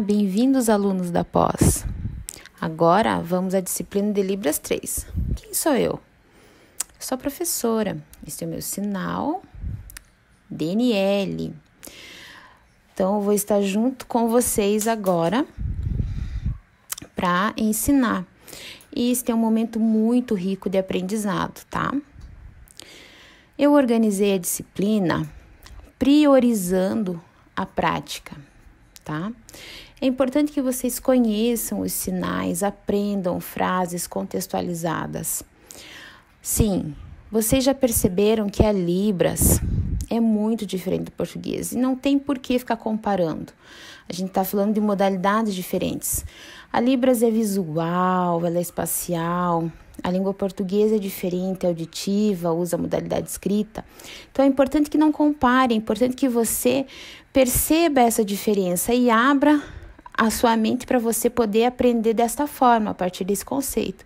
Bem-vindos, alunos da pós. Agora vamos à disciplina de Libras 3. Quem sou eu? eu sou professora. Este é o meu sinal, DNL. Então, eu vou estar junto com vocês agora para ensinar. E este é um momento muito rico de aprendizado, tá? Eu organizei a disciplina priorizando a prática tá? É importante que vocês conheçam os sinais, aprendam frases contextualizadas. Sim, vocês já perceberam que a Libras é muito diferente do português e não tem por que ficar comparando. A gente está falando de modalidades diferentes. A Libras é visual, ela é espacial, a língua portuguesa é diferente, é auditiva, usa modalidade escrita. Então é importante que não compare, é importante que você perceba essa diferença e abra a sua mente para você poder aprender desta forma, a partir desse conceito.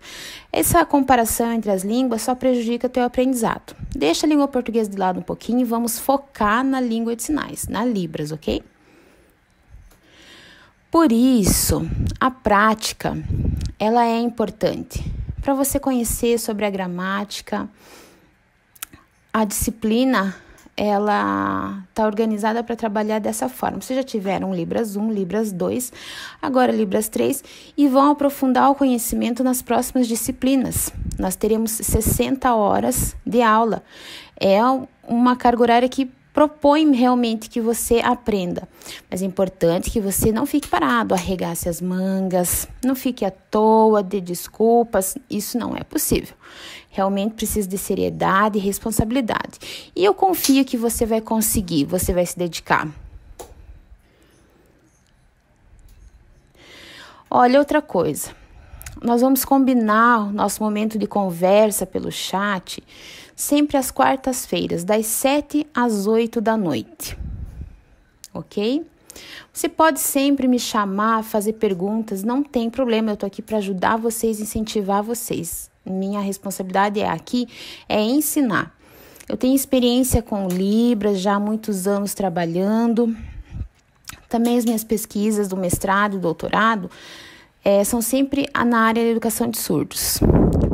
Essa comparação entre as línguas só prejudica teu aprendizado. Deixa a língua portuguesa de lado um pouquinho e vamos focar na língua de sinais, na Libras, ok? Por isso, a prática, ela é importante para você conhecer sobre a gramática. A disciplina ela está organizada para trabalhar dessa forma. Vocês já tiveram Libras 1, Libras 2, agora Libras 3 e vão aprofundar o conhecimento nas próximas disciplinas. Nós teremos 60 horas de aula. É uma carga horária que propõe realmente que você aprenda. Mas é importante que você não fique parado, arregasse as mangas, não fique à toa, dê desculpas, isso não é possível. Realmente precisa de seriedade e responsabilidade. E eu confio que você vai conseguir, você vai se dedicar. Olha outra coisa nós vamos combinar nosso momento de conversa pelo chat sempre às quartas-feiras, das 7 às 8 da noite. Ok? Você pode sempre me chamar, fazer perguntas, não tem problema, eu estou aqui para ajudar vocês, incentivar vocês. Minha responsabilidade é aqui é ensinar. Eu tenho experiência com Libras, já há muitos anos trabalhando. Também as minhas pesquisas do mestrado e doutorado é, são sempre na área da educação de surdos.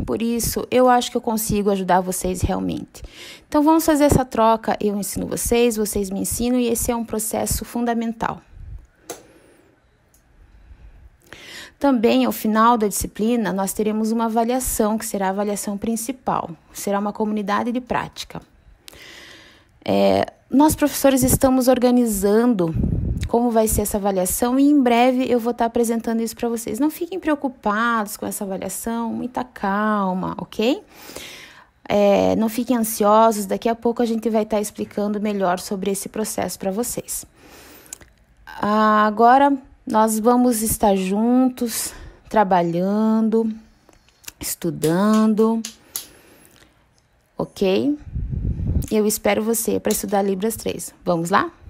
Por isso, eu acho que eu consigo ajudar vocês realmente. Então, vamos fazer essa troca. Eu ensino vocês, vocês me ensinam, e esse é um processo fundamental. Também, ao final da disciplina, nós teremos uma avaliação, que será a avaliação principal, será uma comunidade de prática. É, nós, professores, estamos organizando como vai ser essa avaliação e em breve eu vou estar tá apresentando isso para vocês. Não fiquem preocupados com essa avaliação, muita calma, ok? É, não fiquem ansiosos, daqui a pouco a gente vai estar tá explicando melhor sobre esse processo para vocês. Ah, agora nós vamos estar juntos, trabalhando, estudando, ok? Eu espero você para estudar Libras 3. Vamos lá?